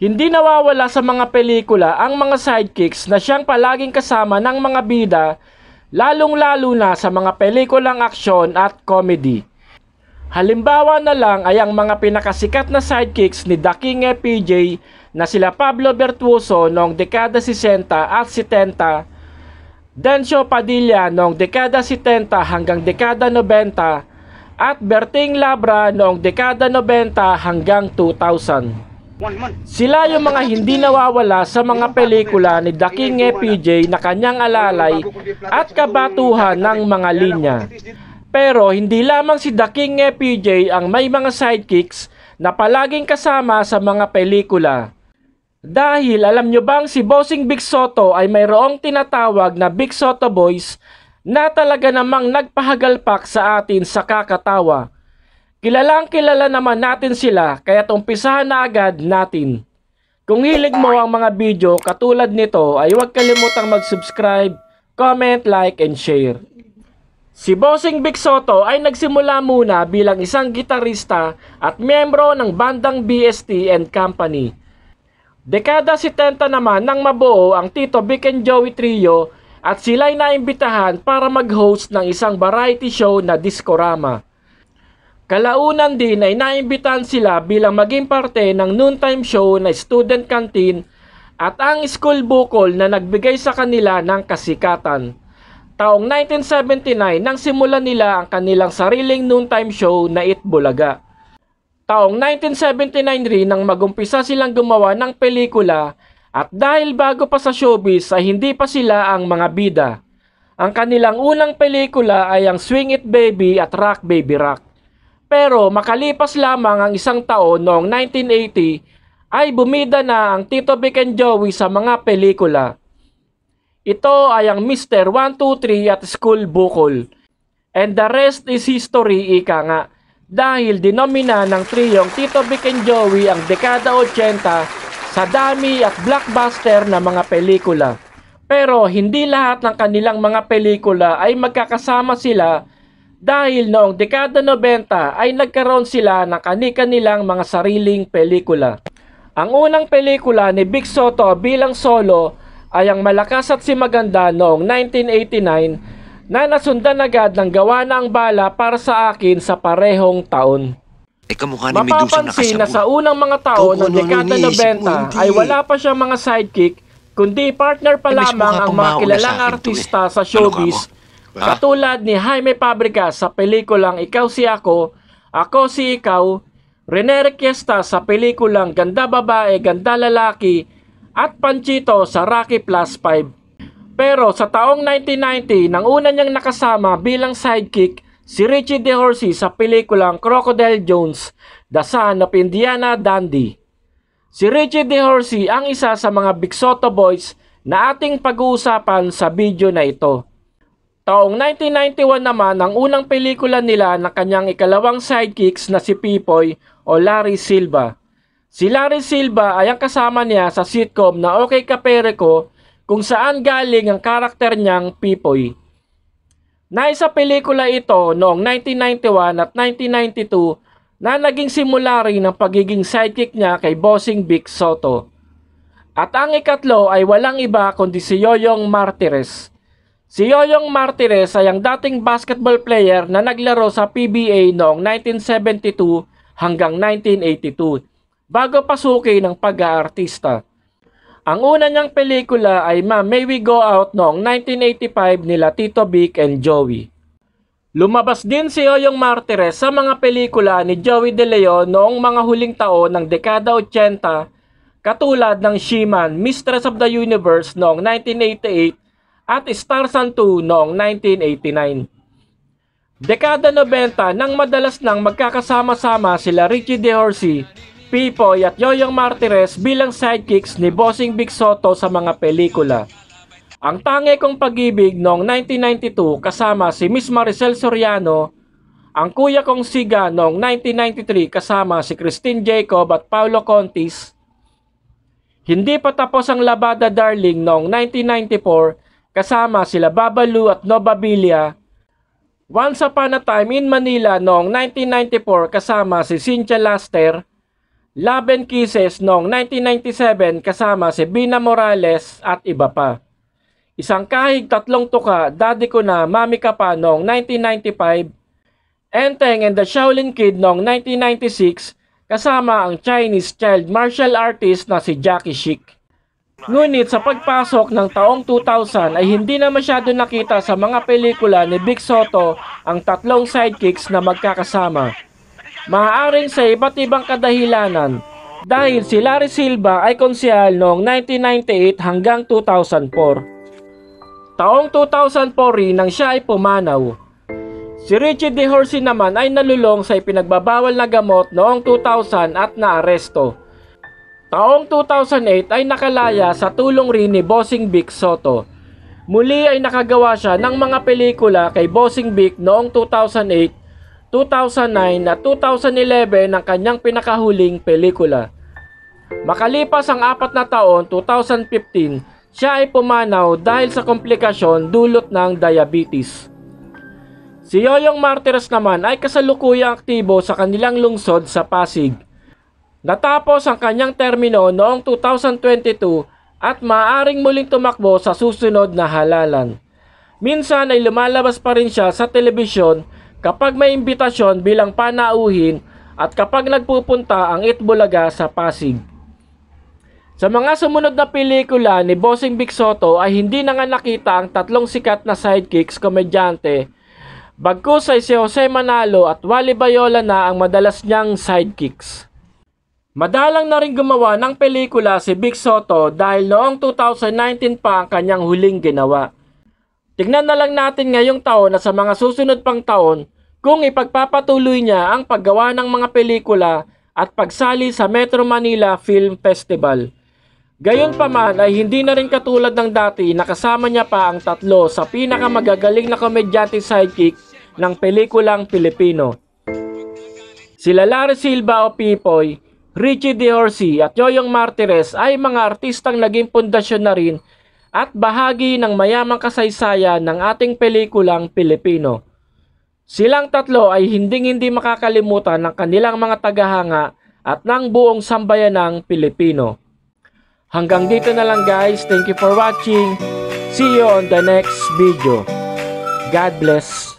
Hindi nawawala sa mga pelikula ang mga sidekicks na siyang palaging kasama ng mga bida, lalong-lalo na sa mga pelikulang aksyon at comedy. Halimbawa na lang ay ang mga pinakasikat na sidekicks ni Dakinge PJ na sila Pablo Bertuoso noong dekada 60 at 70, Dencio Padilla noong dekada 70 hanggang dekada 90, at Berting Labra noong dekada 90 hanggang 2000. Sila yung mga hindi nawawala sa mga pelikula ni The King PJ na kanyang alalay at kabatuhan ng mga linya. Pero hindi lamang si The King PJ ang may mga sidekicks na palaging kasama sa mga pelikula. Dahil alam nyo bang si Bossing Big Soto ay mayroong tinatawag na Big Soto Boys na talaga namang nagpahagalpak sa atin sa kakatawa. Kilalang kilala naman natin sila kaya tumpisahan na agad natin. Kung hilig mo ang mga video katulad nito ay huwag kalimutang mag-subscribe, comment, like, and share. Si Bossing Big Soto ay nagsimula muna bilang isang gitarista at miyembro ng bandang BST and Company. Dekada 70 naman nang mabuo ang Tito Vic and Joey Trio at sila'y naimbitahan para mag-host ng isang variety show na Discorama. Kalaunan din ay naimbitan sila bilang maging parte ng noontime show na student canteen at ang school bukol na nagbigay sa kanila ng kasikatan. Taong 1979 nang simulan nila ang kanilang sariling noontime show na Itbulaga. Taong 1979 rin nang magumpisa silang gumawa ng pelikula at dahil bago pa sa showbiz ay hindi pa sila ang mga bida. Ang kanilang unang pelikula ay ang Swing It Baby at Rock Baby Rock. Pero makalipas lamang ang isang taon noong 1980 ay bumida na ang Tito Vic and Joey sa mga pelikula. Ito ay ang Mr. 123 at School Bukol. And the rest is history, ika nga. Dahil dinomina ng triyong Tito Vic and Joey ang dekada 80 sa dami at blockbuster na mga pelikula. Pero hindi lahat ng kanilang mga pelikula ay magkakasama sila dahil noong dekada 90 ay nagkaroon sila ng kani-kanilang mga sariling pelikula. Ang unang pelikula ni Big Soto bilang solo ay ang Malakas at Si Maganda noong 1989 na nasundan agad ng gawa ng bala para sa akin sa parehong taon. Eh, kamukha ni Medusa Mapapansin na, sa unang mga taon ng dekada 90 ay wala pa siyang mga sidekick kundi partner pa eh, lamang ang mga kilalang artista eh. sa ano showbiz ano Ah. Katulad ni Jaime Pabrika sa pelikulang Ikaw si Ako, Ako si Ikaw, Rene Requiesta sa pelikulang Ganda Babae, Ganda Lalaki, at Panchito sa Rocky Plus 5. Pero sa taong 1990, nang una niyang nakasama bilang sidekick, si Richie De Horsey sa pelikulang Crocodile Jones, The Son of Indiana Dandy. Si Richie De Horsey ang isa sa mga Big Soto Boys na ating pag-uusapan sa video na ito. Taong 1991 naman ang unang pelikula nila ng kanyang ikalawang sidekicks na si Pipoy o Larry Silva. Si Larry Silva ay ang kasama niya sa sitcom na Okay Kapere Ko kung saan galing ang karakter niyang Pipoy. Naisa pelikula ito noong 1991 at 1992 na naging simula rin ng pagiging sidekick niya kay Bossing Big Soto. At ang ikatlo ay walang iba kundi si Yoyong Martires Si Yoyong Martinez ay ang dating basketball player na naglaro sa PBA noong 1972 hanggang 1982 bago pasukin ng pag-aartista. Ang una niyang pelikula ay Ma May We Go Out noong 1985 nila Tito Vic and Joey. Lumabas din si Yoyong Martinez sa mga pelikula ni Joey De Leon noong mga huling taon ng dekada 80 katulad ng She-Man, Mistress of the Universe noong 1988 at Star Santo noong 1989. Dekada 90 nang madalas nang magkakasama-sama sila Richie De DeHorsey, Pipoy at Yoyong Martires bilang sidekicks ni Bossing Big Soto sa mga pelikula. Ang tangi kong pag-ibig noong 1992 kasama si Miss Maricel Soriano, ang kuya kong siga noong 1993 kasama si Christine Jacob at Paolo Contis, hindi pa tapos ang Labada Darling noong 1994 kasama sila Babalu at Nobabilia. Once upon a time in Manila noong 1994 kasama si Cynthia Laster, Love Kisses noong 1997 kasama si Bina Morales at iba pa. Isang kahig tatlong tuka, Daddy ko na, Mami ka pa noong 1995, Enteng and the Shaolin Kid noong 1996 kasama ang Chinese child martial artist na si Jackie Chic. Ngunit sa pagpasok ng taong 2000 ay hindi na masyado nakita sa mga pelikula ni Big Soto ang tatlong sidekicks na magkakasama. Maaaring sa iba't ibang kadahilanan dahil si Larry Silva ay konsyal noong 1998 hanggang 2004. Taong 2004 rin nang siya ay pumanaw. Si Richie DeHorsey naman ay nalulong sa ipinagbabawal na gamot noong 2000 at naaresto. Taong 2008 ay nakalaya sa tulong rin ni Bossing Vic Soto. Muli ay nakagawa siya ng mga pelikula kay Bossing Vic noong 2008 2009 at 2011 ang kanyang pinakahuling pelikula. Makalipas ang apat na taon, 2015, siya ay pumanaw dahil sa komplikasyon dulot ng diabetes. Si Yoyong Martires naman ay kasalukuyang aktibo sa kanilang lungsod sa Pasig. Natapos ang kanyang termino noong 2022 at maaring muling tumakbo sa susunod na halalan. Minsan ay lumalabas pa rin siya sa telebisyon kapag may imbitasyon bilang panauhin at kapag nagpupunta ang Itbulaga sa Pasig. Sa mga sumunod na pelikula ni Bossing Big Soto ay hindi na nga nakita ang tatlong sikat na sidekicks komedyante. Bagkus ay si Jose Manalo at Wally Bayola na ang madalas niyang sidekicks. Madalang na rin gumawa ng pelikula si Big Soto dahil noong 2019 pa ang kanyang huling ginawa. Tignan na lang natin ngayong taon na sa mga susunod pang taon kung ipagpapatuloy niya ang paggawa ng mga pelikula at pagsali sa Metro Manila Film Festival. Gayunpaman ay hindi na rin katulad ng dati nakasama niya pa ang tatlo sa pinakamagagaling na komedyante sidekick ng pelikulang Pilipino. Sila Larry Silva o Pipoy, Richie DeHorsi at Yoyong Martires ay mga artistang naging pundasyon na rin at bahagi ng mayamang kasaysayan ng ating pelikulang Pilipino. Silang tatlo ay hinding-hindi makakalimutan ng kanilang mga tagahanga at ng buong sambayanang Pilipino. Hanggang dito na lang guys. Thank you for watching. See you on the next video. God bless.